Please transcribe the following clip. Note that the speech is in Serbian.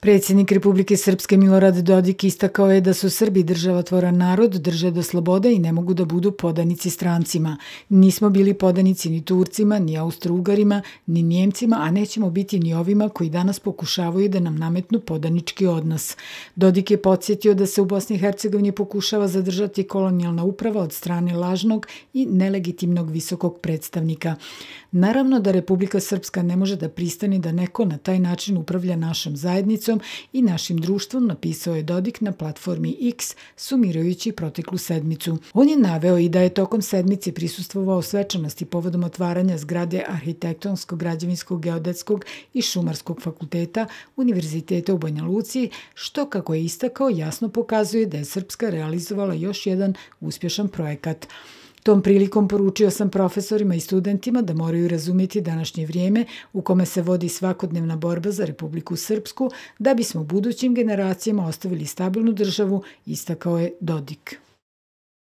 Predsednik Republike Srpske Milorad Dodik istakao je da su Srbi državotvoran narod, drže do slobode i ne mogu da budu podanici strancima. Nismo bili podanici ni Turcima, ni Austrougarima, ni Njemcima, a nećemo biti ni ovima koji danas pokušavaju da nam nametnu podanički odnos. Dodik je podsjetio da se u Bosni i Hercegovini pokušava zadržati kolonijalna uprava od strane lažnog i nelegitimnog visokog predstavnika. Naravno da Republika Srpska ne može da pristani da neko na taj način upravlja našom zajednicom porodicom i našim društvom, napisao je Dodik na platformi X, sumirajući proteklu sedmicu. On je naveo i da je tokom sedmice prisustvovao svečanosti povodom otvaranja zgrade Arhitektonskog, građevinskog, geodetskog i šumarskog fakulteta Univerziteta u Banja Luci, što, kako je istakao, jasno pokazuje da je Srpska realizovala još jedan uspješan projekat. Tom prilikom poručio sam profesorima i studentima da moraju razumeti današnje vrijeme u kome se vodi svakodnevna borba za Republiku Srpsku da bismo budućim generacijama ostavili stabilnu državu, istakao je Dodik.